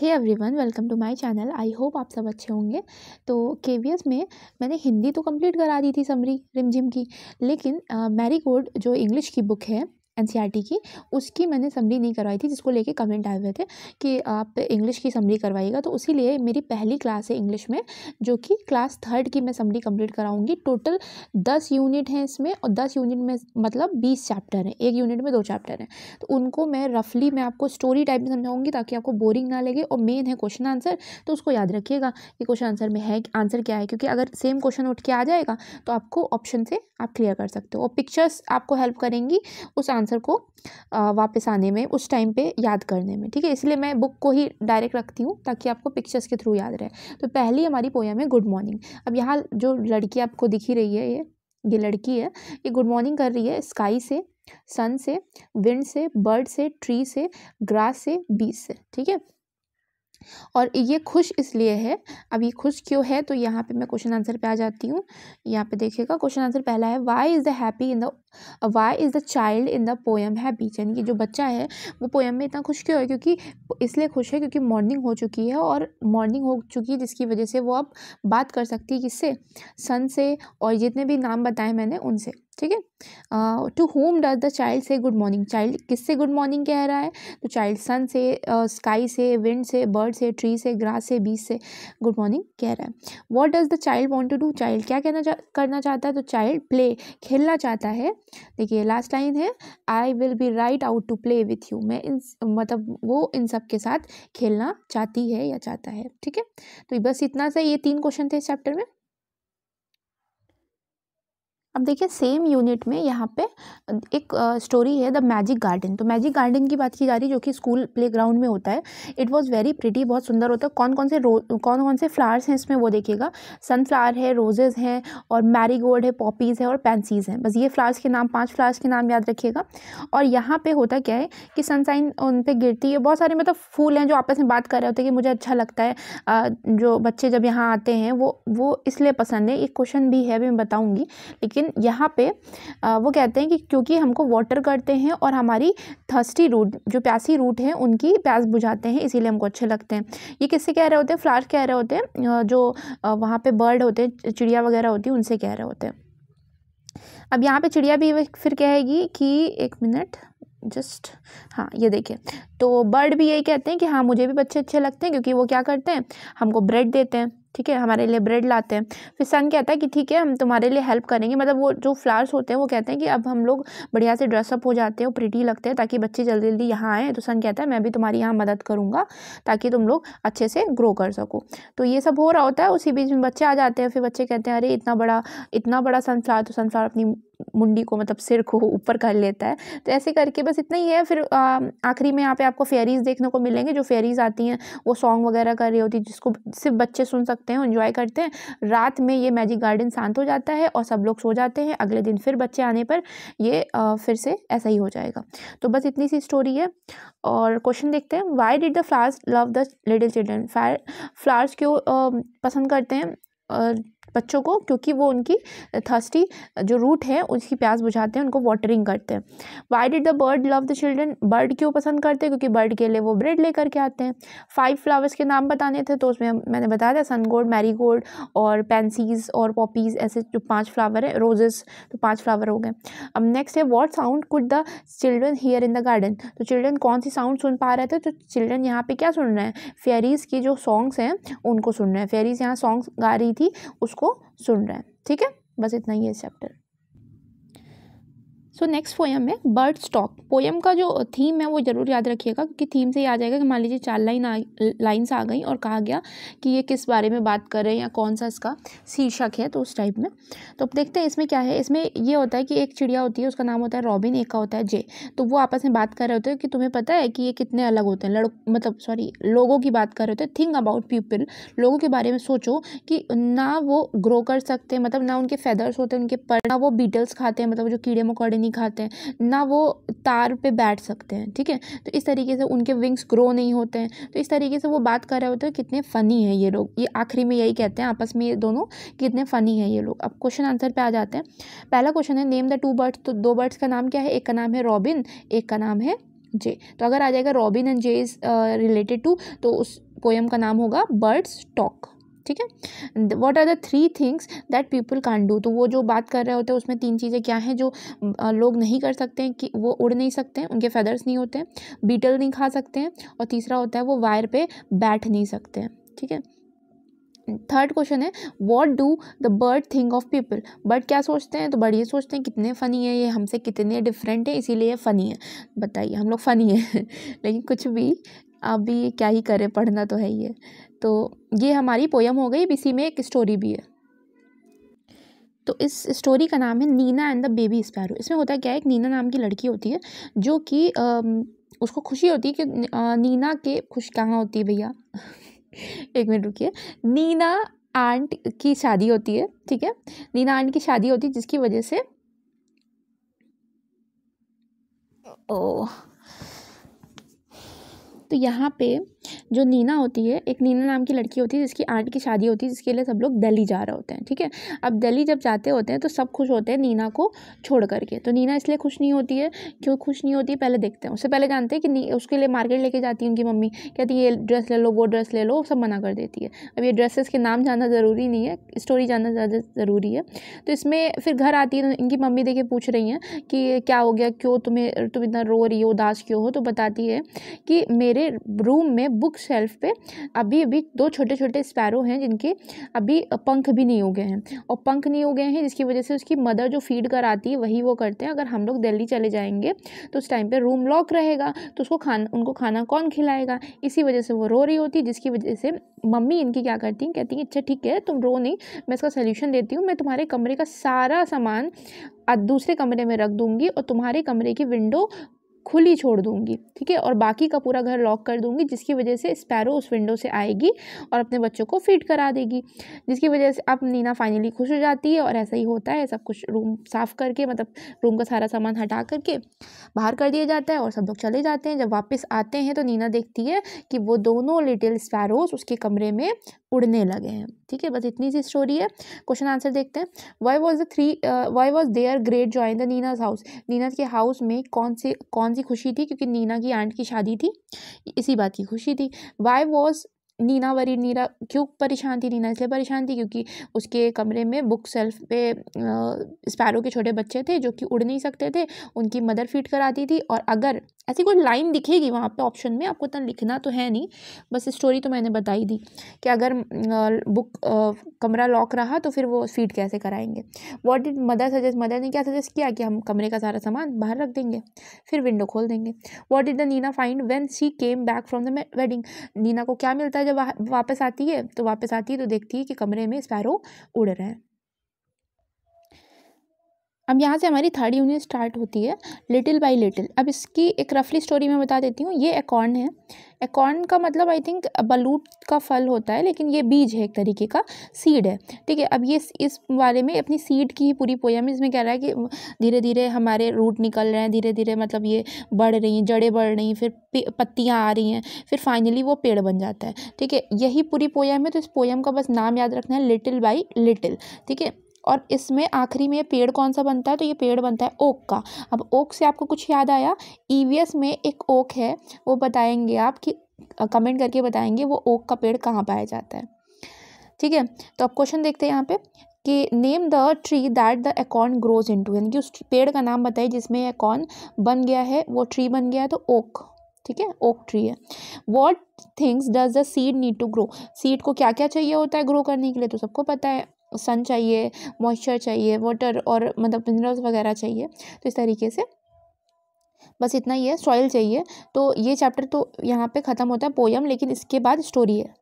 hey everyone welcome to my channel I hope आप सब अच्छे होंगे तो के में मैंने हिंदी तो कंप्लीट करा दी थी समरी रिमझिम की लेकिन मैरी गोल्ड जो इंग्लिश की बुक है एन e की उसकी मैंने समरी नहीं करवाई थी जिसको लेके कमेंट आए हुए थे कि आप इंग्लिश की समरी करवाइएगा तो उसी लिए मेरी पहली क्लास है इंग्लिश में जो कि क्लास थर्ड की मैं समरी कंप्लीट कराऊंगी टोटल दस यूनिट हैं इसमें और दस यूनिट में मतलब बीस चैप्टर हैं एक यूनिट में दो चैप्टर हैं तो उनको मैं रफली मैं आपको स्टोरी टाइप में समझाऊँगी ताकि आपको बोरिंग ना लगे और मेन है क्वेश्चन आंसर तो उसको याद रखिएगा कि क्वेश्चन आंसर में है आंसर क्या है क्योंकि अगर सेम क्वेश्चन उठ के आ जाएगा तो आपको ऑप्शन से आप क्लियर कर सकते हो और पिक्चर्स आपको हेल्प करेंगी उस आंसर आंसर को वापस आने में उस टाइम पे याद करने में ठीक है इसलिए मैं बुक को ही डायरेक्ट रखती हूँ ताकि आपको पिक्चर्स के थ्रू याद रहे तो पहली हमारी पोया में गुड मॉर्निंग अब यहाँ जो लड़की आपको दिख ही रही है ये ये लड़की है ये गुड मॉर्निंग कर रही है स्काई से सन से विंड से बर्ड से ट्री से ग्रास से बीस से ठीक है और ये खुश इसलिए है अब ये खुश क्यों है तो यहाँ पे मैं क्वेश्चन आंसर पे आ जाती हूँ यहाँ पे देखिएगा क्वेश्चन आंसर पहला है why is the happy in the why is the child in the poem happy यानी कि जो बच्चा है वो पोएम में इतना खुश क्यों है क्योंकि इसलिए खुश है क्योंकि मॉर्निंग हो चुकी है और मॉर्निंग हो चुकी है जिसकी वजह से वो अब बात कर सकती है किससे सन से और जितने भी नाम बताए मैंने उनसे ठीक है to whom does the child say good morning child किससे गुड मॉर्निंग कह रहा है तो चाइल्ड सन से स्काई uh, से विंड से बर्ड से ट्री से ग्रास से बीज से गुड मॉर्निंग कह रहा है what does the child want to do child क्या कहना चा, करना चाहता है तो चाइल्ड प्ले खेलना चाहता है देखिए लास्ट लाइन है I will be right out to play with you मैं इन मतलब वो इन सब के साथ खेलना चाहती है या चाहता है ठीक है तो बस इतना सा ये तीन क्वेश्चन थे इस चैप्टर में अब देखिए सेम यूनिट में यहाँ पे एक स्टोरी है द मैजिक गार्डन तो मैजिक गार्डन की बात की जा रही है जो कि स्कूल प्लेग्राउंड में होता है इट वाज़ वेरी प्रिटी बहुत सुंदर होता है कौन कौन से रो कौन कौन से फ्लावर्स हैं इसमें वो देखिएगा सनफ्लावर है रोजेज़ हैं और मैरीगोल्ड है पॉपीज़ है और पैंसीज़ हैं बस ये फ्लावर्स के नाम पाँच फ्लावर्स के नाम याद रखिएगा और यहाँ पर होता क्या है कि सनसाइन उन पर गिरती है बहुत सारे मतलब फूल हैं जो आपस में बात कर रहे होते हैं कि मुझे अच्छा लगता है जो बच्चे जब यहाँ आते हैं वो वो इसलिए पसंद है एक क्वेश्चन भी है अभी मैं बताऊँगी लेकिन लेकिन यहाँ पे वो कहते हैं कि क्योंकि हमको वाटर करते हैं और हमारी थर्स्टी रूट जो प्यासी रूट हैं उनकी प्यास बुझाते हैं इसीलिए हमको अच्छे लगते हैं ये किससे कह रहे होते हैं फ्लार्स कह रहे होते हैं जो वहाँ पर बर्ड होते हैं चिड़िया वगैरह होती है उनसे कह रहे होते हैं अब यहाँ पे चिड़िया भी फिर कहेगी कि एक मिनट जस्ट हाँ ये देखिए तो बर्ड भी यही कहते हैं कि हाँ मुझे भी बच्चे अच्छे लगते हैं क्योंकि वो क्या करते हैं हमको ब्रेड देते हैं ठीक है हमारे लिए ब्रेड लाते हैं फिर सन कहता है कि ठीक है हम तुम्हारे लिए हेल्प करेंगे मतलब वो जो फ्लावर्स होते हैं वो कहते हैं कि अब हम लोग बढ़िया से ड्रेसअप हो जाते हैं प्रिटी लगते हैं ताकि बच्चे जल्दी जल्दी यहाँ आएँ तो सन कहता है मैं भी तुम्हारी यहाँ मदद करूँगा ताकि तुम लोग अच्छे से ग्रो कर सको तो ये सब हो रहा होता है उसी बीच में बच्चे आ जाते हैं फिर बच्चे कहते हैं अरे इतना बड़ा इतना बड़ा सनफ्लावर तो सनफ्लावर अपनी मुंडी को मतलब सिर को ऊपर कर लेता है तो ऐसे करके बस इतना ही है फिर आखिरी में यहाँ पे आपको फेरीज देखने को मिलेंगे जो फेरीज आती हैं वो सॉन्ग वगैरह कर रही होती है जिसको सिर्फ बच्चे सुन सकते हैं इन्जॉय करते हैं रात में ये मैजिक गार्डन शांत हो जाता है और सब लोग सो जाते हैं अगले दिन फिर बच्चे आने पर ये फिर से ऐसा ही हो जाएगा तो बस इतनी सी स्टोरी है और क्वेश्चन देखते हैं why did the flowers love the little children flowers क्यों पसंद करते हैं बच्चों को क्योंकि वो उनकी थर्स्टी जो रूट है उसकी प्यास बुझाते हैं उनको वाटरिंग करते हैं why did the bird love the children bird क्यों पसंद करते हैं क्योंकि बर्ड के लिए वो ब्रेड लेकर के आते हैं फाइव फ्लावर्स के नाम बताने थे तो उसमें मैंने बताया था सनगोल्ड गोल्ड और पेंसीज और पॉपीज़ ऐसे जो पाँच फ्लावर हैं रोजेस तो पाँच फ्लावर हो गए अब नेक्स्ट है what sound could the children hear in the garden तो चिल्ड्रन कौन सी साउंड सुन पा रहे थे तो चिल्ड्रन यहाँ पर क्या सुन रहे हैं फेरीज़ की जो सॉन्ग्स हैं उनको सुन रहे हैं फेरीज़ यहाँ सॉन्ग्स गा रही थी उसको को सुन रहे हैं ठीक है बस इतना ही है इस चैप्टर सो नेक्स्ट पोएम है बर्ड स्टॉक पोएम का जो थीम है वो ज़रूर याद रखिएगा क्योंकि थीम से ही आ जाएगा कि मान लीजिए चार लाइन आ लाइन्स आ गई और कहा गया कि ये किस बारे में बात कर रहे हैं या कौन सा इसका शीर्षक है तो उस टाइप में तो अब देखते हैं इसमें क्या है इसमें ये होता है कि एक चिड़िया होती है उसका नाम होता है रॉबिन एक का होता है जे तो वो आपस में बात कर रहे होते हैं कि तुम्हें पता है कि ये कितने अलग होते हैं लड़ मतलब सॉरी लोगों की बात कर रहे होते हैं थिंक अबाउट पीपल लोगों के बारे में सोचो कि ना वो ग्रो कर सकते हैं मतलब ना उनके फेदर्स होते हैं उनके पर ना वो बीटल्स खाते हैं मतलब जो कीड़े मकोड़े पानी खाते हैं ना वो तार पे बैठ सकते हैं ठीक है तो इस तरीके से उनके विंग्स ग्रो नहीं होते हैं तो इस तरीके से वो बात कर रहे होते हैं कितने फ़नी हैं ये लोग ये आखिरी में यही कहते हैं आपस में ये दोनों कितने फ़नी हैं ये लोग अब क्वेश्चन आंसर पर आ जाते हैं पहला क्वेश्चन है नेम द टू बर्ड्स तो दो बर्ड्स का नाम क्या है एक का नाम है रॉबिन एक का नाम है जे तो अगर आ जाएगा robin and jay is related to तो उस पोएम का नाम होगा बर्ड्स टॉक ठीक है what are the three things that people can do तो वो जो बात कर रहे होते हैं उसमें तीन चीज़ें क्या हैं जो लोग नहीं कर सकते हैं कि वो उड़ नहीं सकते हैं उनके फेदर्स नहीं होते हैं बीटल नहीं खा सकते हैं और तीसरा होता है वो वायर पे बैठ नहीं सकते हैं ठीक है थर्ड क्वेश्चन है what do the bird think of people bird क्या सोचते हैं तो बर्ड ये सोचते हैं कितने फ़नी है ये हमसे कितने डिफरेंट है इसीलिए ये फ़नी है बताइए हम लोग फ़नी हैं लेकिन कुछ भी अभी क्या ही करें पढ़ना तो है ही है तो ये हमारी पोयम हो गई इसी में एक स्टोरी भी है तो इस स्टोरी का नाम है Nina and the baby sparrow इसमें होता है क्या है एक नीना नाम की लड़की होती है जो कि उसको खुशी होती है कि नीना के खुश कहाँ होती है भैया एक मिनट रुकिए नीना आंट की शादी होती है ठीक है नीना आंट की शादी होती है जिसकी वजह से ओह तो यहाँ पे जो नीना होती है एक नीना नाम की लड़की होती है जिसकी आंट की शादी होती है जिसके लिए सब लोग दिल्ली जा रहे होते हैं ठीक है अब दिल्ली जब जाते होते हैं तो सब खुश होते हैं नीना को छोड़ करके तो नीना इसलिए खुश नहीं होती है क्यों खुश नहीं होती पहले देखते हैं उससे पहले जानते हैं कि उसके लिए मार्केट लेके जाती है उनकी मम्मी कहती है ये ड्रेस ले लो वो ड्रेस ले लो सब मना कर देती है अब ये ड्रेसेस के नाम जानना ज़रूरी नहीं है स्टोरी जानना ज़्यादा ज़रूरी है तो इसमें फिर घर आती है इनकी मम्मी देखे पूछ रही हैं कि क्या हो गया क्यों तुम्हें तुम इतना रो रही हो उदास क्यों हो तो बताती है कि मेरे रूम में बुक शेल्फ पे अभी अभी दो छोटे छोटे स्पैरो हैं जिनके अभी पंख भी नहीं उगे हैं और पंख नहीं उगे हैं जिसकी वजह से उसकी मदर जो फीड कराती है वही वो करते हैं अगर हम लोग दिल्ली चले जाएंगे तो उस टाइम पर रूम लॉक रहेगा तो उसको खाना उनको खाना कौन खिलाएगा इसी वजह से वो रो रही होती है जिसकी वजह से मम्मी इनकी क्या करती हैं कहती हैं अच्छा ठीक है तुम रो नहीं मैं इसका सोल्यूशन देती हूँ मैं तुम्हारे कमरे का सारा सामान दूसरे कमरे में रख दूँगी और तुम्हारे कमरे की विंडो खुली छोड़ दूँगी ठीक है और बाकी का पूरा घर लॉक कर दूँगी जिसकी वजह से स्पैरो उस विंडो से आएगी और अपने बच्चों को फीड करा देगी जिसकी वजह से अब नीना फाइनली खुश हो जाती है और ऐसा ही होता है सब कुछ रूम साफ़ करके मतलब रूम का सारा सामान हटा करके बाहर कर दिया जाता है और सब लोग चले जाते हैं जब वापस आते हैं तो नीना देखती है कि वो दोनों लिटिल स्पैरोज़ उसके कमरे में उड़ने लगे हैं ठीक है बस इतनी सी स्टोरी है क्वेश्चन आंसर देखते हैं why was the three why was there great joy the Nina's house Nina's के हाउस में कौन से कौन सी खुशी थी क्योंकि नीना की आंट की शादी थी इसी बात की खुशी थी why was Nina worry Nira क्यों परेशान थी नीना इसलिए परेशान थी क्योंकि उसके कमरे में बुक सेल्फ पे स्पैरो के छोटे बच्चे थे जो कि उड़ नहीं सकते थे उनकी मदर फीड कराती थी और अगर ऐसी कोई लाइन दिखेगी वहाँ पे ऑप्शन में आपको इतना लिखना तो है नहीं बस स्टोरी तो मैंने बताई दी कि अगर बुक कमरा लॉक रहा तो फिर वो फीड कैसे कराएंगे what did mother suggest mother ने क्या सजेस्ट किया कि हम कमरे का सारा सामान बाहर रख देंगे फिर विंडो खोल देंगे what did the Nina find when she came back from the wedding Nina को क्या मिलता है जब जब वापस आती है तो वापस आती है तो देखती है कि कमरे में स्पैरो उड़ रहे हैं अब यहाँ से हमारी थर्ड यूनिट स्टार्ट होती है लिटिल बाई लिटिल अब इसकी एक रफली स्टोरी मैं बता देती हूँ ये एकॉर्न है एकॉर्न का मतलब आई थिंक बलूट का फल होता है लेकिन ये बीज है एक तरीके का सीड है ठीक है अब ये इस बारे में अपनी सीड की ही पूरी में इसमें कह रहा है कि धीरे धीरे हमारे रूट निकल रहे हैं धीरे धीरे मतलब ये बढ़ रही हैं जड़ें बढ़ रही हैं फिर पत्तियाँ आ रही हैं फिर फाइनली वो पेड़ बन जाता है ठीक है यही पूरी पोयम है तो इस पोयम का बस नाम याद रखना है लिटिल बाई लिटिल ठीक है और इसमें आखिरी में पेड़ कौन सा बनता है तो ये पेड़ बनता है ओक का अब ओक से आपको कुछ याद आया ई में एक ओक है वो बताएंगे आप कि कमेंट करके बताएंगे वो ओक का पेड़ कहाँ पाया जाता है ठीक है तो अब क्वेश्चन देखते हैं यहाँ पे कि name the tree that the acorn grows into यानी कि उस पेड़ का नाम बताइए जिसमें एकॉन बन गया है वो ट्री बन गया है तो ओक ठीक है ओक ट्री है what things does the seed need to grow seed को क्या क्या चाहिए होता है ग्रो करने के लिए तो सबको पता है सन चाहिए मॉइस्चर चाहिए वाटर और मतलब मिनरल्स वगैरह चाहिए तो इस तरीके से बस इतना ही है सॉइल चाहिए तो ये चैप्टर तो यहाँ पे ख़त्म होता है पोयम लेकिन इसके बाद स्टोरी है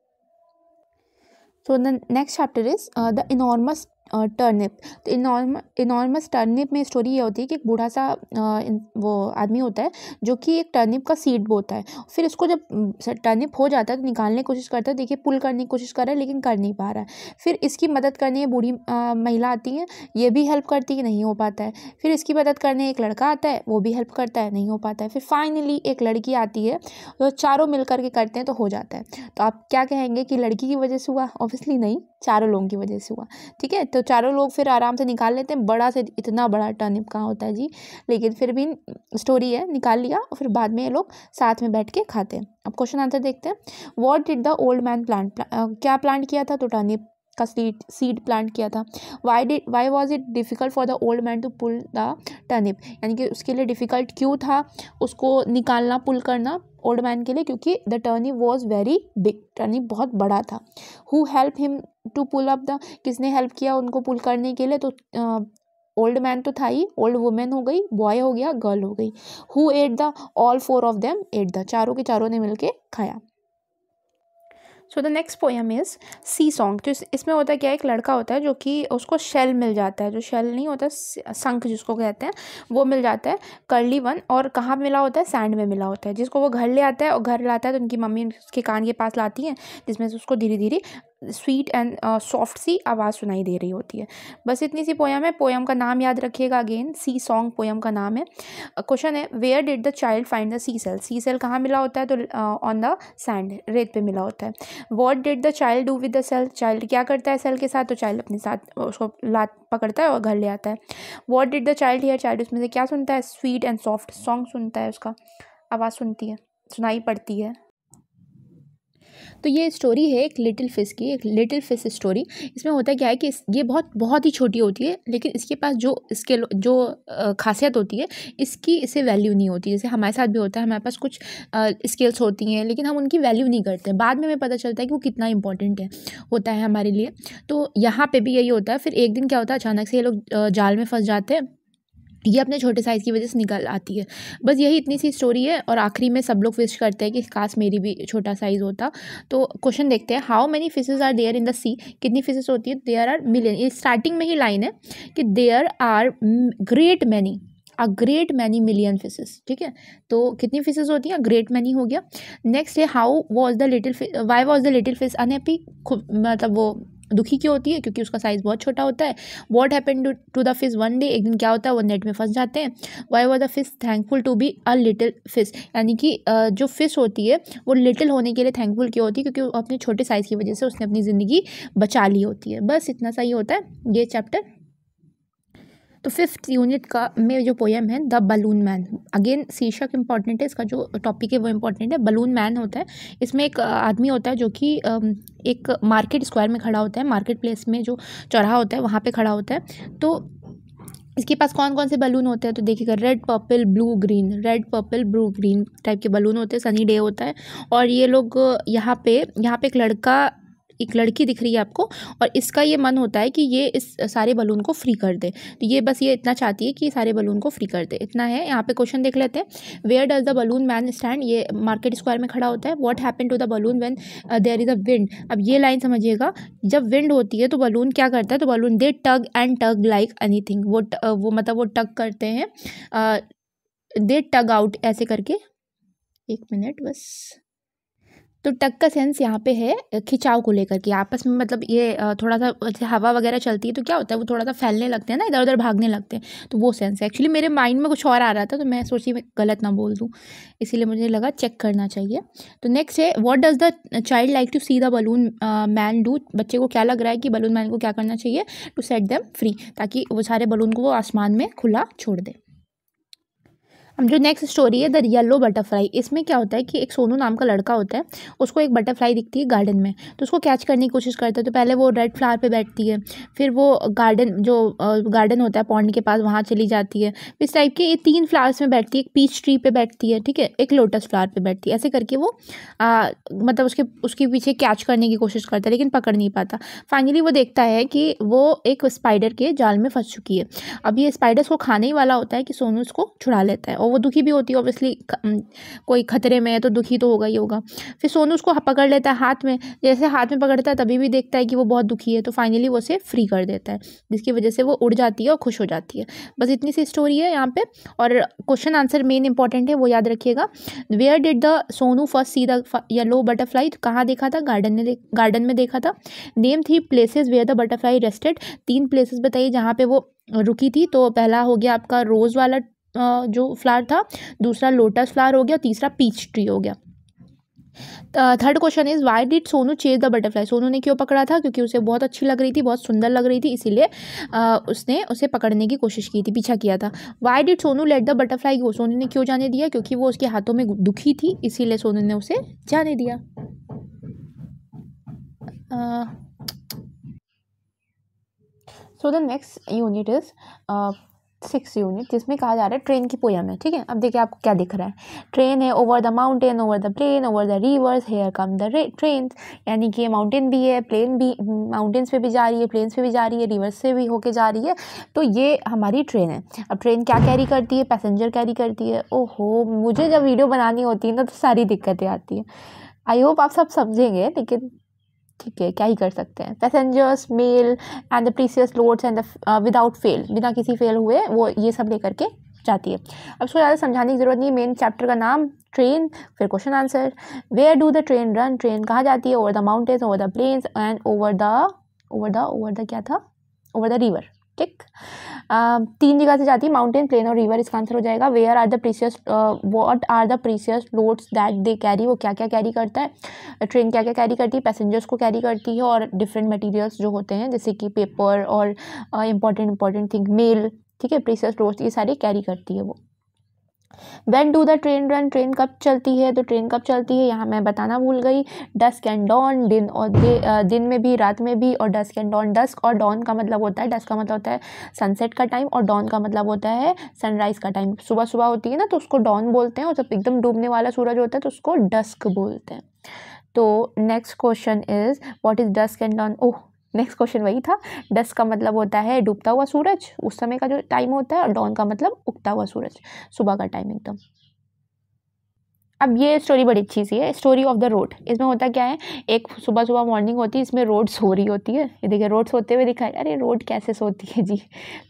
so the next chapter is the enormous turnip तो इनॉर्म इनॉर्मस टर्निप में स्टोरी ये होती है कि एक बूढ़ा सा वो आदमी होता है जो कि एक टर्निप का सीड बोता है फिर इसको जब टर्निप हो जाता है तो निकालने की कोशिश करता है देखिए पुल करने की कोशिश कर रहा है लेकिन कर नहीं पा रहा है फिर इसकी मदद करने बूढ़ी महिला आती है ये भी हेल्प करती है नहीं हो पाता है फिर इसकी मदद करने एक लड़का आता है वो भी हेल्प करता है नहीं हो पाता है फिर फाइनली एक लड़की आती है तो चारों मिल करके करते हैं तो हो जाता है तो आप क्या कहेंगे कि लड़की की वजह से हुआ ऑब्वियसली नहीं चारों लोगों की वजह से हुआ ठीक है तो चारों लोग फिर आराम से निकाल लेते हैं बड़ा से इतना बड़ा टर्निप कहाँ होता है जी लेकिन फिर भी स्टोरी है निकाल लिया और फिर बाद में ये लोग साथ में बैठ के खाते हैं अब क्वेश्चन आंसर देखते हैं what did the old man plant क्या प्लांट किया था तो टर्निप का सीड सीड प्लांट किया था why did why was it difficult for the old man to pull the turnip यानी कि उसके लिए डिफ़िकल्ट क्यों था उसको निकालना पुल करना ओल्ड मैन के लिए क्योंकि the turnip was very big turnip बहुत बड़ा था who help him to pull up the किसने हेल्प किया उनको पुल करने के लिए तो ओल्ड मैन तो था ही ओल्ड वुमेन हो गई बॉय हो गया गर्ल हो गई who ate the all four of them ate the चारों के चारों ने मिलके खाया so the next poem is sea song तो इसमें होता क्या है एक लड़का होता है जो कि उसको शेल मिल जाता है जो शेल नहीं होता संख जिसको कहते हैं वो मिल जाता है कर्ली वन और कहाँ मिला होता है सैंड में मिला होता है जिसको वो घर ले आता है और घर लाता है तो उनकी मम्मी उसके कान के पास लाती हैं जिसमें से उसको धीरे धीरे स्वीट एंड सॉफ्ट सी आवाज़ सुनाई दे रही होती है बस इतनी सी पोयम है पोयम का नाम याद रखिएगा अगेन सी सॉन्ग पोयम का नाम है क्वेश्चन है where did the child find the sea shell sea shell कहाँ मिला होता है तो ऑन द सैंड रेत पे मिला होता है what did the child do with the shell child क्या करता है सेल के साथ तो चाइल्ड अपने साथ उसको ला पकड़ता है और घर ले आता है what did the child hear child उसमें से क्या सुनता है स्वीट एंड सॉफ्ट सॉन्ग सुनता है उसका आवाज़ सुनती है सुनाई पड़ती है तो ये स्टोरी है एक लिटिल फिश की एक लिटिल फिश स्टोरी इसमें होता क्या है कि ये बहुत बहुत ही छोटी होती है लेकिन इसके पास जो इसके जो खासियत होती है इसकी इसे वैल्यू नहीं होती जैसे हमारे साथ भी होता है हमारे पास कुछ स्किल्स होती हैं लेकिन हम उनकी वैल्यू नहीं करते बाद में हमें पता चलता है कि वो कितना इंपॉर्टेंट है होता है हमारे लिए तो यहाँ पर भी यही होता है फिर एक दिन क्या होता है अचानक से ये लोग जाल में फंस जाते हैं ये अपने छोटे साइज़ की वजह से निकल आती है बस यही इतनी सी स्टोरी है और आखिरी में सब लोग विश करते हैं कि काश मेरी भी छोटा साइज़ होता तो क्वेश्चन देखते हैं how many fishes are there in the sea कितनी फिशेज होती है देयर आर मिलियन ये स्टार्टिंग में ही लाइन है कि there are great many a great many million fishes ठीक है तो कितनी फिशेज होती हैं ग्रेट मैनी हो गया नेक्स्ट है how was the little why was the little fish unhappy मतलब वो दुखी क्यों होती है क्योंकि उसका साइज़ बहुत छोटा होता है what happen to the fish one day एक दिन क्या होता है वो नेट में फंस जाते हैं why was the fish thankful to be a little fish यानी कि जो फिश होती है वो लिटिल होने के लिए थैंकफुल क्यों होती है क्योंकि अपने छोटे साइज़ की वजह से उसने अपनी ज़िंदगी बचा ली होती है बस इतना सा ही होता है ये चैप्टर तो फिफ्थ यूनिट का में जो पोएम है द बलून मैन अगेन शीर्षक इंपॉर्टेंट है इसका जो टॉपिक है वो इम्पॉर्टेंट है बलून मैन होता है इसमें एक आदमी होता है जो कि एक मार्केट स्क्वायर में खड़ा होता है मार्केट प्लेस में जो चौराहा होता है वहाँ पर खड़ा होता है तो इसके पास कौन कौन से बलून होते हैं तो देखिएगा red purple blue green red purple blue green type के बलून होते हैं सनी डे होता है और ये लोग यहाँ पे यहाँ पे एक लड़का एक लड़की दिख रही है आपको और इसका ये मन होता है कि ये इस सारे बलून को फ्री कर दे तो ये बस ये इतना चाहती है कि सारे बलून को फ्री कर दे इतना है यहाँ पे क्वेश्चन देख लेते हैं where does the balloon man stand ये मार्केट स्क्वायर में खड़ा होता है what happen to the balloon when there is a wind अब ये लाइन समझिएगा जब विंड होती है तो बलून क्या करता है तो balloon they tug and tug like anything वो वो मतलब वो टग करते हैं दे टग आउट ऐसे करके एक मिनट बस तो टक का सेंस यहाँ पे है खिंचाव को लेकर के आपस में मतलब ये थोड़ा सा जैसे हवा वगैरह चलती है तो क्या होता है वो थोड़ा सा फैलने लगते हैं ना इधर उधर भागने लगते हैं तो वो सेंस है एक्चुअली मेरे माइंड में कुछ और आ रहा था तो मैं सोची मैं गलत ना बोल दूँ इसीलिए मुझे लगा चेक करना चाहिए तो नेक्स्ट है what does the child like to see the balloon man do बच्चे को क्या लग रहा है कि बलून मैन को क्या करना चाहिए टू सेट दैम फ्री ताकि वो सारे बलून को वो आसमान में खुला छोड़ दें अब जो नेक्स्ट स्टोरी है द येलो बटरफ्लाई इसमें क्या होता है कि एक सोनू नाम का लड़का होता है उसको एक बटरफ्लाई दिखती है गार्डन में तो उसको कैच करने की कोशिश करता है तो पहले वो रेड फ्लावर पे बैठती है फिर वो गार्डन जो गार्डन होता है पॉन्ड के पास वहाँ चली जाती है इस टाइप के ये तीन फ्लावर्स में बैठती है एक पीच ट्री पर बैठती है ठीक है एक लोटस फ्लावर पर बैठती है ऐसे करके वो आ, मतलब उसके उसके पीछे कैच करने की कोशिश करता है लेकिन पकड़ नहीं पाता फाइनली वो देखता है कि वो एक स्पाइडर के जाल में फंस चुकी है अब ये स्पाइडर उसको खाने ही वाला होता है कि सोनू उसको छुड़ा लेता है और वो दुखी भी होती है ऑब्वियसली कोई खतरे में है तो दुखी तो होगा ही होगा फिर सोनू उसको पकड़ लेता है हाथ में जैसे हाथ में पकड़ता है तभी भी देखता है कि वो बहुत दुखी है तो फाइनली वो उसे फ्री कर देता है जिसकी वजह से वो उड़ जाती है और खुश हो जाती है बस इतनी सी स्टोरी है यहाँ पर और क्वेश्चन आंसर मेन इंपॉर्टेंट है वो याद रखिएगा where did the Sonu first see the yellow butterfly कहाँ देखा था गार्डन ने गार्डन में देखा था name three places where the butterfly rested तीन प्लेसेस बताइए जहाँ पे वो रुकी थी तो पहला हो गया आपका रोज़ वाला जो फ्लावर था दूसरा लोटस फ्लावर हो गया तीसरा पीच ट्री हो गया third question is why did Sonu chase the butterfly Sonu ने क्यों पकड़ा था क्योंकि उसे बहुत अच्छी लग रही थी बहुत सुंदर लग रही थी इसीलिए उसने उसे पकड़ने की कोशिश की थी पीछा किया था why did Sonu let the butterfly go Sonu ने क्यों जाने दिया क्योंकि वो उसके हाथों में दुखी थी इसीलिए सोनू ने उसे जाने दिया so the next unit is six unit जिसमें कहा जा रहा है ट्रेन की पोयम है ठीक है अब देखिए आपको क्या दिख रहा है ट्रेन है over the mountain over the plain over the rivers here come the train यानी कि माउंटेन भी है प्लेन भी माउंटेन्स हम्म, पे भी जा रही है प्लेन्स पे भी जा रही है रिवर्स से भी होके जा रही है तो ये हमारी ट्रेन है अब ट्रेन क्या कैरी करती है पैसेंजर कैरी करती है ओहो मुझे जब वीडियो बनानी होती है ना तो सारी दिक्कतें आती हैं आई होप आप सब समझेंगे लेकिन ठीक है क्या ही कर सकते हैं passengers mail and the precious loads and the without fail बिना किसी फेल हुए वो ये सब लेकर के जाती है अब उसको ज़्यादा समझाने की ज़रूरत नहीं मेन चैप्टर का नाम ट्रेन फिर question answer where do the train run train कहाँ जाती है over the mountains over the plains and over the over the over the क्या था ओवर द रिवर ठीक तीन जगह से जाती है माउंटेन प्लेन और रिवर इसका आंसर हो जाएगा where are the precious what are the precious loads that they carry वो क्या क्या कैरी करता है ट्रेन क्या क्या कैरी करती है पैसेंजर्स को कैरी करती है और डिफरेंट मटेरियल्स जो होते हैं जैसे कि पेपर और इंपॉर्टेंट इंपॉर्टेंट थिंग मेल ठीक है प्रीसियस लोड्स ये सारे कैरी करती है वो when do the train run train कब चलती है तो ट्रेन कब चलती है यहाँ मैं बताना भूल गई डस्क एंड डॉन दिन और दिन में भी रात में भी और डस्क एंड डॉन डस्क और डॉन का मतलब होता है डस्क का मतलब होता है सनसेट का टाइम और डॉन का मतलब होता है सनराइज़ का टाइम सुबह सुबह होती है ना तो उसको डॉन बोलते हैं और जब एकदम डूबने वाला सूरज होता है तो उसको डस्क बोलते हैं तो next question is what is dusk and dawn oh next question वही था डस का मतलब होता है डूबता हुआ सूरज उस समय का जो टाइम होता है और डॉन का मतलब उगता हुआ सूरज सुबह का टाइम एकदम अब ये स्टोरी बड़ी अच्छी सी है स्टोरी ऑफ द रोड इसमें होता क्या है एक सुबह सुबह मॉर्निंग होती है इसमें रोड सो रही होती है ये देखिए रोड सोते हुए दिखाया अरे रोड कैसे सोती है जी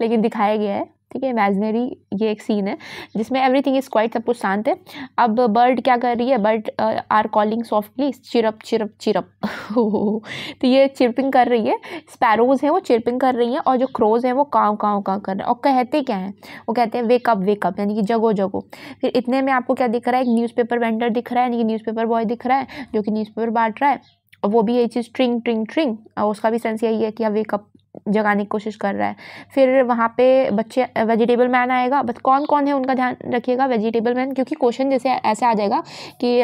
लेकिन दिखाया गया है ठीक है इमेजनरी ये एक सीन है जिसमें एवरीथिंग इज़ क्वाइट सब कुछ शांत है अब बर्ड क्या कर रही है bird are calling softly chirp chirp chirp तो ये चिरपिंग कर रही है स्पैरोज़ हैं वो चिरपिंग कर रही हैं और जो क्रोज़ हैं वो काँव काँव काँ कर रहे हैं और कहते क्या हैं वो कहते हैं वेकअप वेकअप यानी कि जगो जगो फिर इतने में आपको क्या दिख रहा है एक न्यूज़पेपर वेंडर दिख रहा है यानी कि न्यूज़पेपर बॉय दिख रहा है जो कि न्यूज़पेपर बांट रहा है और वो भी यही चीज़ ट्रिंग ट्रिंग ट्रिंग और उसका भी सेंस यही है कि अब हाँ, वेकअप जगाने की कोशिश कर रहा है फिर वहाँ पे बच्चे वेजिटेबल मैन आएगा बस कौन कौन है उनका ध्यान रखिएगा वेजिटेबल मैन क्योंकि क्वेश्चन जैसे ऐसे आ जाएगा कि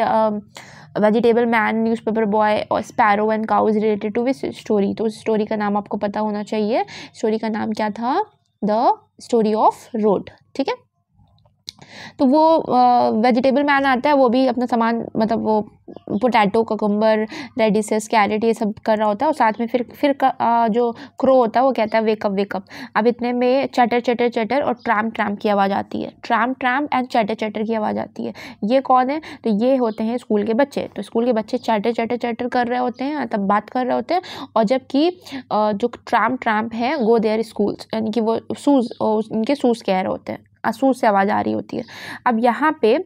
वेजिटेबल मैन न्यूज़पेपर बॉय और sparrow and cows related to this story तो उस स्टोरी का नाम आपको पता होना चाहिए स्टोरी का नाम क्या था द स्टोरी ऑफ रोड ठीक है तो वो वेजिटेबल मैन आता है वो भी अपना सामान मतलब वो पोटैटो ककम्बर रेडिसेस कैरेट ये सब कर रहा होता है और साथ में फिर फिर क, आ, जो क्रो होता है वो कहता है वेकअप वेकअप अब इतने में चटर चटर चटर और ट्राम ट्राम की आवाज़ आती है ट्राम ट्राम एंड चटर चटर की आवाज़ आती है ये कौन है तो ये होते हैं स्कूल के बच्चे तो स्कूल के बच्चे चटर चटर चटर कर रहे होते हैं तब बात कर रहे होते हैं और जबकि जो ट्राम ट्राम्प है गो देयर स्कूल्स यानी कि वो शूज़ उनके शूज़ कह रहे होते हैं असूर से आवाज़ आ रही होती है अब यहाँ पे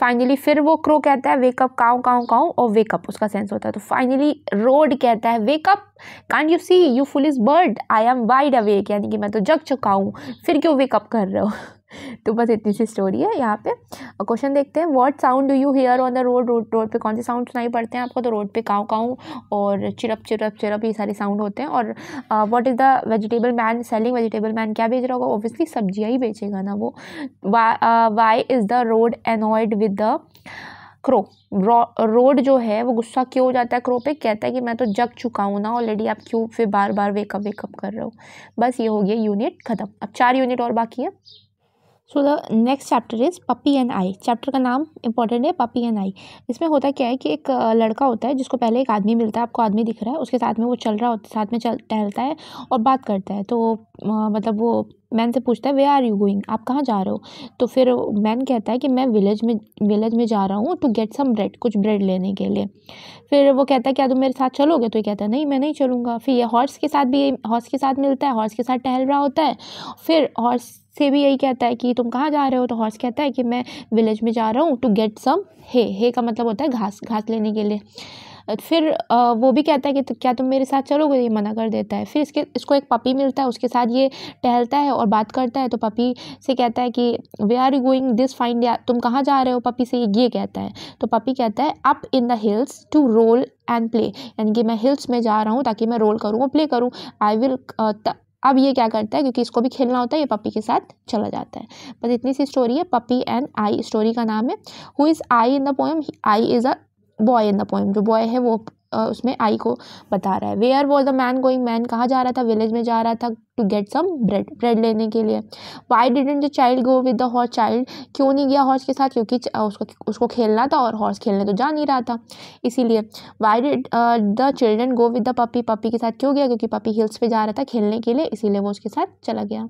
फाइनली फिर वो क्रो कहता है वेकअप काउ काउ काउ और वेकअप उसका सेंस होता है तो फाइनली रोड कहता है wake up can you see you full is bird I am wide awake यानी कि मैं तो जग चुका हूँ फिर क्यों वेकअप कर रहे हो तो बस इतनी सी स्टोरी है यहाँ पे क्वेश्चन देखते हैं what sound do you hear on the road road road पे कौन से साउंड सुनाई पड़ते हैं आपको तो रोड पे काव काव और चिरप चिरप चिरप ये सारे साउंड होते हैं और what is the vegetable man selling vegetable man क्या बेच रहा होगा ऑब्वियसली सब्जियाँ ही बेचेगा ना वो why is the road annoyed with the crow road जो है वो गुस्सा क्यों हो जाता है क्रो पे कहता है कि मैं तो जग चुका हूँ ना ऑलरेडी आप क्यों फिर बार बार वेकअप वेकअप कर रहे हो बस ये हो गया यूनिट ख़त्म अब चार यूनिट और बाकी है so the next chapter is puppy and I chapter का नाम इंपॉर्टेंट है पपी एंड आई इसमें होता क्या है कि एक लड़का होता है जिसको पहले एक आदमी मिलता है आपको आदमी दिख रहा है उसके साथ में वो चल रहा होता है साथ में चल टहलता है और बात करता है तो मतलब वो मैन से पूछता है वे आर यू गोइंग आप कहाँ जा रहे हो तो फिर मैन कहता है कि मैं विलेज में विलेज में जा रहा हूँ टू गेट सम ब्रेड कुछ ब्रेड लेने के लिए फिर वो कहता है क्या हाँ, तुम मेरे साथ चलोगे तो ये कहता है नहीं मैं नहीं चलूँगा फिर ये हॉर्स के साथ भी हॉर्स के साथ मिलता है हॉर्स के साथ टहल रहा होता है फिर हॉर्स से भी यही कहता है कि तुम कहाँ जा रहे हो तो हॉर्स कहता है कि मैं विलेज में जा रहा हूँ टू गेट सम हे हे का मतलब होता है घास घास लेने के लिए फिर वो भी कहता है कि तो क्या तुम मेरे साथ चलोगे ये मना कर देता है फिर इसके इसको एक पपी मिलता है उसके साथ ये टहलता है और बात करता है तो पपी से कहता है कि where are you going this fine तुम कहाँ जा रहे हो पपी से ये कहता है तो पपी कहता है up in the hills to roll and play यानी कि मैं हिल्स में जा रहा हूँ ताकि मैं रोल करूँ और प्ले करूँ आई विल अब ये क्या करता है क्योंकि इसको भी खेलना होता है ये पपी के साथ चला जाता है बस इतनी सी स्टोरी है पपी एंड आई स्टोरी का नाम है who is I in the poem I is a boy in the poem जो बॉय है वो उसमें आई को बता रहा है where was the man going man कहाँ जा रहा था विलेज में जा रहा था to get some bread bread लेने के लिए why didn't the child go with the horse child क्यों नहीं गया हॉर्स के साथ क्योंकि उसको उसको खेलना था और हॉर्स खेलने तो जा नहीं रहा था इसीलिए why did the children go with the puppy puppy के साथ क्यों गया क्योंकि पपी हिल्स पे जा रहा था खेलने के लिए इसीलिए वो उसके साथ चला गया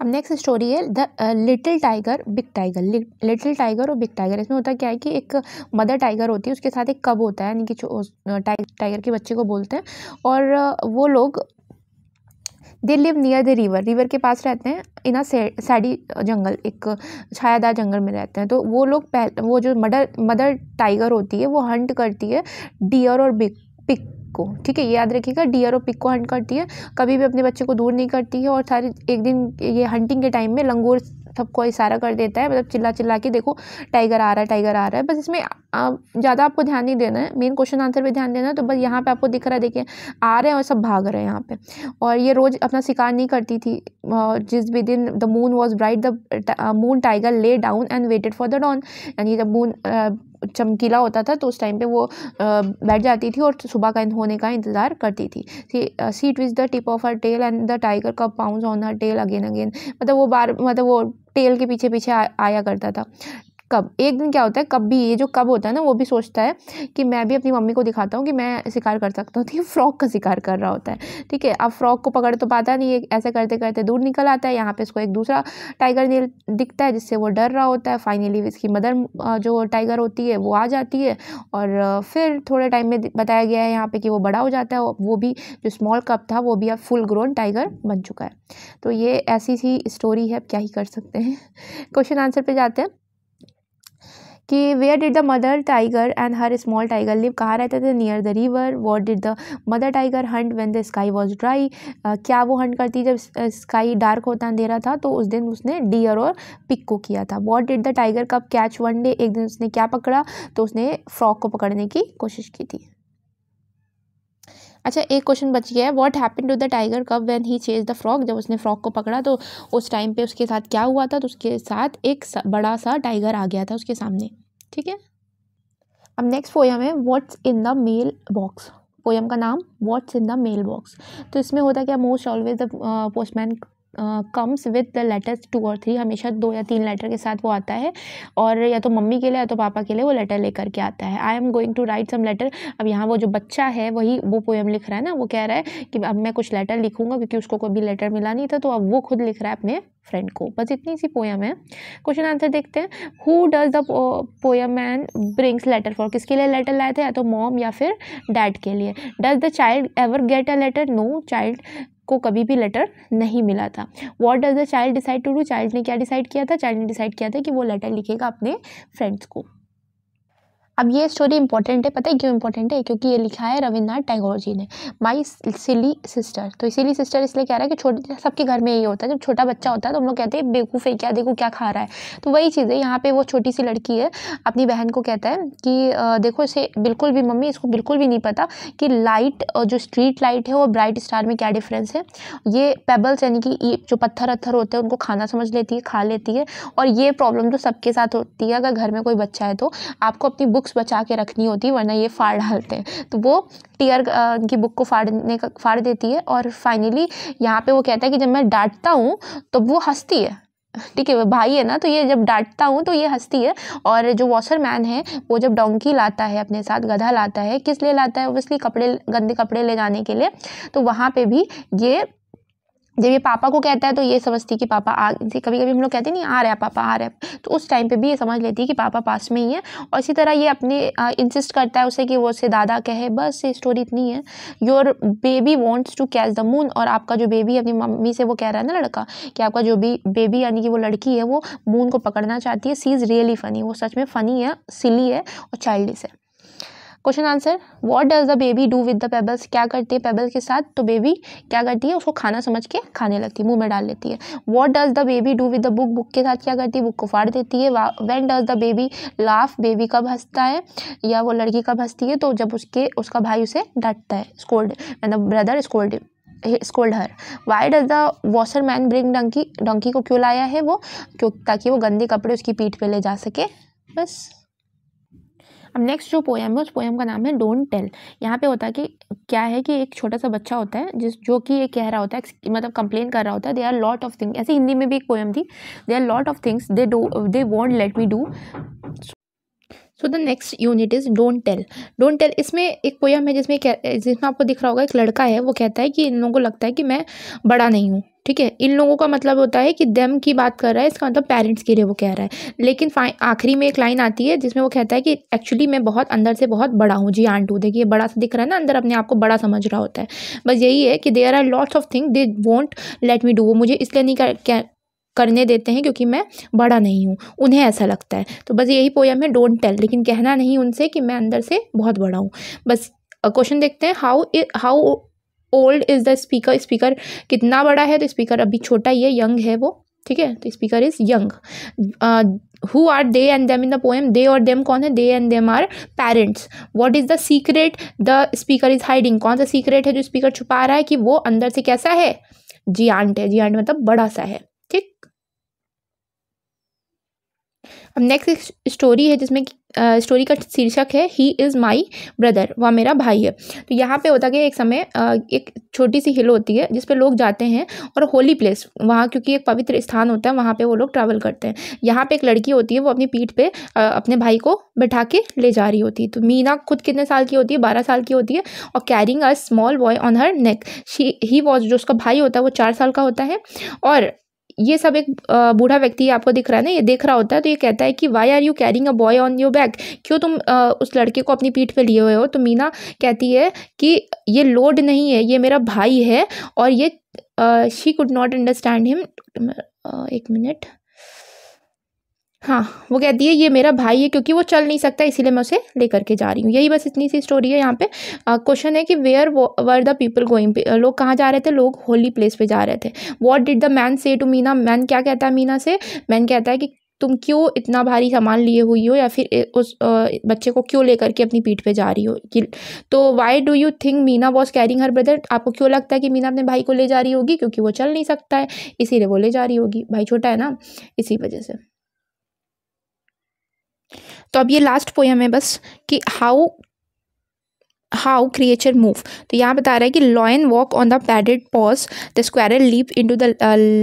अब नेक्स्ट स्टोरी है the little tiger big tiger little tiger और बिग टाइगर इसमें होता क्या है कि एक मदर टाइगर होती है उसके साथ एक कब होता है यानी कि टाइगर टाइगर uh, के बच्चे को बोलते हैं और uh, वो लोग they live near the river river के पास रहते हैं इन अ सैडी जंगल एक छायादार जंगल में रहते हैं तो वो लोग पहले वो जो मदर मदर टाइगर होती है वो हंट करती है डियर और बिग पिक पिको ठीक है याद रखिएगा डियर और पिको हंट करती है कभी भी अपने बच्चे को दूर नहीं करती है और सारी एक दिन ये हंटिंग के टाइम में लंगूर सबको इशारा कर देता है मतलब चिल्ला चिल्ला के देखो टाइगर आ रहा है टाइगर आ रहा है बस इसमें ज़्यादा आपको ध्यान नहीं देना है मेन क्वेश्चन आंसर पे ध्यान देना है तो बस यहाँ पे आपको दिख रहा है देखिए आ रहे हैं और सब भाग रहे हैं यहाँ पे और ये रोज़ अपना शिकार नहीं करती थी जिस भी दिन the moon was bright the moon tiger lay down and waited for the dawn यानी जब मून चमकीला होता था तो उस टाइम पे वो बैठ जाती थी और सुबह का होने का इंतज़ार करती थी sit with the tip of her tail and the tiger cub pound on her tail again again मतलब वो बार मतलब वो टेल के पीछे पीछे आ, आया करता था कब एक दिन क्या होता है कब भी ये जो कब होता है ना वो भी सोचता है कि मैं भी अपनी मम्मी को दिखाता हूँ कि मैं शिकार कर सकता हूँ तो ये फ्रॉक का शिकार कर रहा होता है ठीक है अब फ्रॉक को पकड़ तो पाता नहीं है ऐसे करते करते दूर निकल आता है यहाँ पर इसको एक दूसरा टाइगर दिखता है जिससे वो डर रहा होता है फाइनली इसकी मदर जो टाइगर होती है वो आ जाती है और फिर थोड़े टाइम में बताया गया है यहाँ पर कि वो बड़ा हो जाता है वो भी जो स्मॉल कप था वो भी अब फुल ग्रोन टाइगर बन चुका है तो ये ऐसी सी स्टोरी है क्या ही कर सकते हैं क्वेश्चन आंसर पे जाते हैं कि where did the mother tiger and her small tiger live कहाँ रहते थे near the river what did the mother tiger hunt when the sky was dry क्या वो हंट करती जब स्काई डार्क होता अंधेरा था तो उस दिन उसने डियर और पिक को किया था what did the tiger cub catch one day एक दिन उसने क्या पकड़ा तो उसने फ्रॉक को पकड़ने की कोशिश की थी अच्छा एक क्वेश्चन बच गया है what happen to the tiger cub when he chase the frog जब उसने फ्रॉक को पकड़ा तो उस टाइम पे उसके साथ क्या हुआ था तो उसके साथ एक बड़ा सा टाइगर आ गया था उसके सामने ठीक है अब नेक्स्ट पोएम है what's in the mailbox poem का नाम what's in the mailbox तो इसमें होता क्या most always the postman comes with the letters two और थ्री हमेशा दो या तीन लेटर के साथ वो आता है और या तो मम्मी के लिए या तो पापा के लिए वो लेटर लेकर के आता है I am going to write some letter अब यहाँ वो जो बच्चा है वही वो पोएम लिख रहा है ना वो कह रहा है कि अब मैं कुछ लेटर लिखूंगा क्योंकि उसको कोई भी लेटर मिला नहीं था तो अब वो खुद लिख रहा है अपने फ्रेंड को बस इतनी सी पोएम है क्वेश्चन आंसर देखते हैं who does the poem man brings letter for किसके लिए लेटर लाए थे या तो मॉम या फिर डैड के लिए does the child ever get a letter no child को कभी भी लेटर नहीं मिला था what does the child decide to do child ने क्या डिसाइड किया था चाइल्ड ने डिसाइड किया था कि वो लेटर लिखेगा अपने फ्रेंड्स को अब ये स्टोरी इंपॉर्टेंट है पता है क्यों इंपॉर्टेंट है क्योंकि ये लिखा है रविन्द्रनाथ टैगोर जी ने माई सिली सिस्टर तो सिली सिस्टर इसलिए कह रहा है कि छोटे सबके घर में यही होता है जब छोटा बच्चा होता है तो हम लोग कहते हैं बेवकूफ़ है क्या देखो क्या खा रहा है तो वही चीज़ है यहाँ पे वो छोटी सी लड़की है अपनी बहन को कहता है कि देखो इसे बिल्कुल भी मम्मी इसको बिल्कुल भी नहीं पता कि लाइट और जो स्ट्रीट लाइट है वो ब्राइट स्टार में क्या डिफरेंस है ये पेबल्स यानी कि जो पत्थर वत्थर होते हैं उनको खाना समझ लेती है खा लेती है और ये प्रॉब्लम तो सबके साथ होती है अगर घर में कोई बच्चा है तो आपको अपनी बुक बुक्स बचा के रखनी होती वरना ये फाड़ डालते हैं तो वो टीयर की बुक को फाड़ने का फाड़ देती है और फाइनली यहाँ पे वो कहता है कि जब मैं डांटता हूँ तो वो हंसती है ठीक है भाई है ना तो ये जब डांटता हूँ तो ये हंसती है और जो वॉशर मैन है वो जब डोंकी लाता है अपने साथ गधा लाता है किस लिए लाता है ओबियसली कपड़े गंदे कपड़े ले जाने के लिए तो वहाँ पे भी ये जब ये पापा को कहता है तो ये समझती कि पापा आ कभी कभी हम लोग कहते नहीं आ रहा है पापा आ रहा है तो उस टाइम पे भी ये समझ लेती है कि पापा पास में ही है और इसी तरह ये अपने इंसिस्ट करता है उसे कि वो उसे दादा कहे बस ये स्टोरी इतनी है your baby wants to catch the moon और आपका जो बेबी अपनी मम्मी से वो कह रहा है ना लड़का कि आपका जो भी बेबी यानी कि वो लड़की है वो मून को पकड़ना चाहती है सी इज़ रियली फ़नी वो सच में फ़नी है सिली है और चाइल्डिस है question answer what does the baby do with the pebbles क्या करती है पेबल के साथ तो बेबी क्या करती है उसको खाना समझ के खाने लगती है मुंह में डाल लेती है what does the baby do with the book book के साथ क्या करती है बुक को फाड़ देती है when does the baby laugh baby कब हंसता है या वो लड़की कब हंसती है तो जब उसके उसका भाई उसे डांटता है स्कोल्ड मतलब brother scold scold her why does the washer man bring donkey donkey को क्यों लाया है वो क्यों ताकि वो गंदे कपड़े उसकी पीठ पे ले जा सके बस अब नेक्स्ट जो पोएम है उस पोएम का नाम है डोंट टेल यहाँ पे होता है कि क्या है कि एक छोटा सा बच्चा होता है जिस जो कि ये कह रहा होता है मतलब कंप्लेन कर रहा होता है they are lot of things ऐसे हिंदी में भी एक पोएम थी they are lot of things they do they won't let me do so the next unit is don't tell don't tell इसमें एक पोएम है जिसमें जिसमें आपको दिख रहा होगा एक लड़का है वो कहता है कि इन लोगों को लगता है कि मैं बड़ा नहीं हूँ ठीक है इन लोगों का मतलब होता है कि देम की बात कर रहा है इसका मतलब पेरेंट्स के लिए वो कह रहा है लेकिन आखिरी में एक लाइन आती है जिसमें वो कहता है कि एक्चुअली मैं बहुत अंदर से बहुत बड़ा हूँ जी आंटू देखिए बड़ा सा दिख रहा है ना अंदर अपने आप को बड़ा समझ रहा होता है बस यही है कि there are lots of thing they won't let me do वो मुझे इसलिए नहीं कर, करने देते हैं क्योंकि मैं बड़ा नहीं हूँ उन्हें ऐसा लगता है तो बस यही पोयम है डोंट टेल लेकिन कहना नहीं उनसे कि मैं अंदर से बहुत बड़ा हूँ बस क्वेश्चन देखते हैं how how old is the speaker speaker कितना बड़ा है तो स्पीकर अभी छोटा ही है यंग है वो ठीक है तो speaker is young who are they and them in the poem they और देम कौन है they and them are parents what is the secret the speaker is hiding कौन सा सीक्रेट है जो स्पीकर छुपा रहा है कि वो अंदर से कैसा है जी आंट है जी आंट मतलब बड़ा सा है अब नेक्स्ट स्टोरी है जिसमें स्टोरी का शीर्षक है ही इज़ माई ब्रदर वह मेरा भाई है तो यहाँ पे होता है एक समय एक छोटी सी हिल होती है जिस लोग जाते हैं और होली प्लेस वहाँ क्योंकि एक पवित्र स्थान होता है वहाँ पे वो लोग ट्रैवल करते हैं यहाँ पे एक लड़की होती है वो अपनी पीठ पे अपने भाई को बैठा के ले जा रही होती है तो मीना खुद कितने साल की होती है बारह साल की होती है और carrying a small boy on her neck she he was जो उसका भाई होता है वो चार साल का होता है और ये सब एक बूढ़ा व्यक्ति आपको दिख रहा है ना ये देख रहा होता है तो ये कहता है कि why are you carrying a boy on your back क्यों तुम उस लड़के को अपनी पीठ पे लिए हुए हो तो मीना कहती है कि ये लोड नहीं है ये मेरा भाई है और ये she could not understand him एक मिनट हाँ वो कहती है ये मेरा भाई है क्योंकि वो चल नहीं सकता इसीलिए मैं उसे लेकर के जा रही हूँ यही बस इतनी सी स्टोरी है यहाँ पे क्वेश्चन है कि where were the people going लोग कहाँ जा रहे थे लोग होली प्लेस पे जा रहे थे what did the man say to Meena man क्या कहता है मीना से मैन कहता है कि तुम क्यों इतना भारी सामान लिए हुई हो या फिर उस बच्चे को क्यों लेकर के अपनी पीठ पे जा रही हो कि तो why do you think Meena was carrying her brother आपको क्यों लगता है कि मीना अपने भाई को ले जा रही होगी क्योंकि वो चल नहीं सकता है इसीलिए वो ले जा रही होगी भाई छोटा है ना इसी वजह से तो अब ये लास्ट पोएम है बस कि हाउ हाउ क्रिएचर मूव तो यहाँ बता रहा है कि lion walk on the padded paws the squirrel leap into the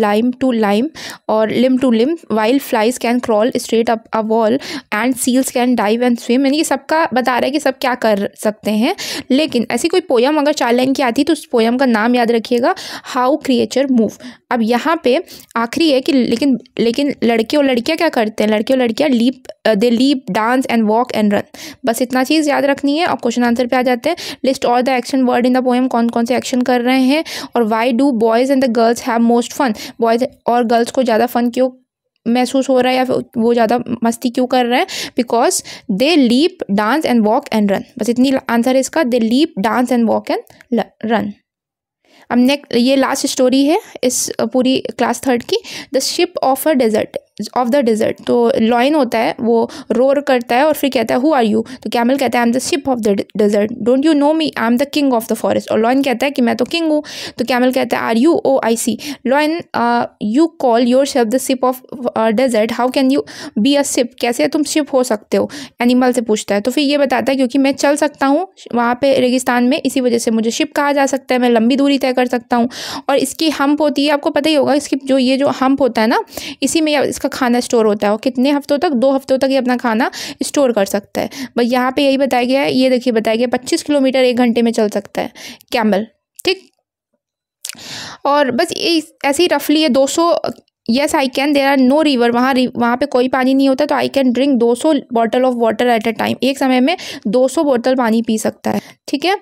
lime to lime और limb to limb wild flies can crawl straight up a wall and seals can dive and swim यानी कि सबका बता रहा है कि सब क्या कर सकते हैं लेकिन ऐसी कोई पोयम अगर चार लाइन की आती तो उस पोयम का नाम याद रखिएगा हाउ क्रिएचर मूव अब यहाँ पे आखिरी है कि लेकिन लेकिन लड़के और लड़कियाँ क्या करते हैं लड़के और लड़कियाँ leap they leap dance and walk and run बस इतना चीज़ याद रखनी है और क्वेश्चन आंसर पर आ जाता करते हैं list all the action word in the poem कौन कौन से एक्शन कर रहे हैं और why do boys and the girls have most fun boys और गर्ल्स को ज़्यादा फ़न क्यों महसूस हो रहा है या फिर वो ज़्यादा मस्ती क्यों कर रहे हैं because they leap dance and walk and run बस इतनी आंसर है इसका they leap dance and walk and run अब नेक्स्ट ये लास्ट स्टोरी है इस पूरी क्लास थर्ड की the ship of a desert of the desert तो लॉइन होता है वो रोर करता है और फिर कहता है हु आर यू तो कैमल कहता है I am the ship of the desert don't you know me I am the king of the forest और लॉइन कहता है कि मैं तो किंग हूँ तो कैमल कहता है are you oh I see lion you call your shape the ship of desert how can you be a ship कैसे तुम शिप हो सकते हो एनिमल से पूछता है तो फिर ये बताता है क्योंकि मैं चल सकता हूँ वहाँ पे रेगिस्तान में इसी वजह से मुझे शिप कहा जा सकता है मैं लंबी दूरी तय कर सकता हूँ और इसकी हम्प होती है आपको पता ही होगा इसकी जो ये जो हम्प होता है ना इसी में इसका खाना स्टोर होता है और कितने हफ्तों तक दो हफ्तों तक ये अपना खाना स्टोर कर सकता है बस यहाँ पे यही बताया गया है ये देखिए बताया गया पच्चीस किलोमीटर एक घंटे में चल सकता है कैमल ठीक और बस ये ऐसे ही रफली ये सौ yes I can there are no river वहाँ वहाँ पे कोई पानी नहीं होता तो I can drink 200 bottle of water at a time एक समय में 200 बॉटल पानी पी सकता है ठीक है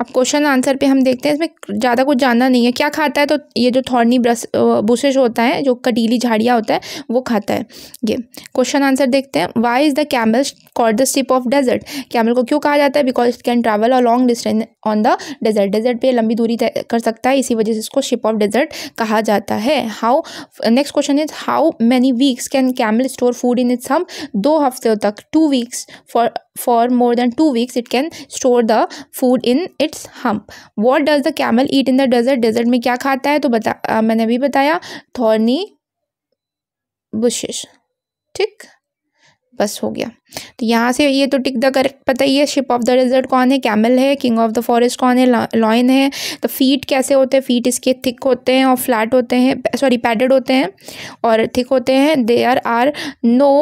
अब क्वेश्चन आंसर पे हम देखते हैं इसमें ज़्यादा कुछ जानना नहीं है क्या खाता है तो ये जो थॉर्नी ब्रस बुशेज होता है जो कटीली झाड़ियाँ होता है वो खाता है ये क्वेश्चन आंसर देखते हैं why is the camel call the ship of desert camel को क्यों कहा जाता है because it can travel a long distance on the desert desert पर लंबी दूरी कर सकता है इसी वजह से इसको शिप ऑफ डेजर्ट कहा जाता है how next next question is how many weeks can camel store food in its hump दो हफ्तों तक two weeks for for more than two weeks it can store the food in its hump what does the camel eat in the desert desert में क्या खाता है तो बता मैंने अभी बताया थॉर्नी बुशिश ठीक बस हो गया तो यहाँ से ये तो टिक द करेक्ट पता ही है शिप ऑफ द डेजर्ट कौन है कैमल है किंग ऑफ द फॉरेस्ट कौन है लॉइन है तो फीट कैसे होते हैं फीट इसके थिक होते हैं और फ्लैट होते हैं सॉरी पैडेड होते हैं और थिक होते हैं they are are no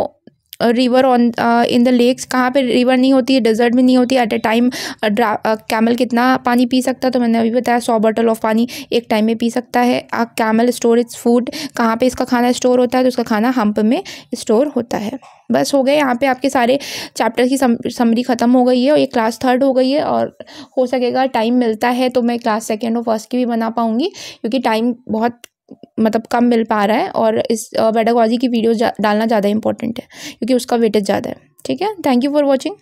river on in the lakes कहाँ पर रिवर नहीं होती है डेजर्ट भी नहीं होती एट ए टाइम कैमल कितना पानी पी सकता है तो मैंने अभी बताया सौ बॉटल ऑफ पानी एक टाइम में पी सकता है कैमल स्टोर इट्स फूड कहाँ पर इसका खाना स्टोर होता है तो उसका खाना हम्प में स्टोर होता है बस हो गए यहाँ पे आपके सारे चैप्टर की सम, समरी ख़त्म हो गई है और ये क्लास थर्ड हो गई है और हो सकेगा टाइम मिलता है तो मैं क्लास सेकेंड और फर्स्ट की भी बना पाऊँगी क्योंकि टाइम बहुत मतलब कम मिल पा रहा है और इस पेडागॉजी की वीडियो डालना ज़्यादा इंपॉर्टेंट है क्योंकि उसका वेटेज ज़्यादा है ठीक है थैंक यू फॉर वॉचिंग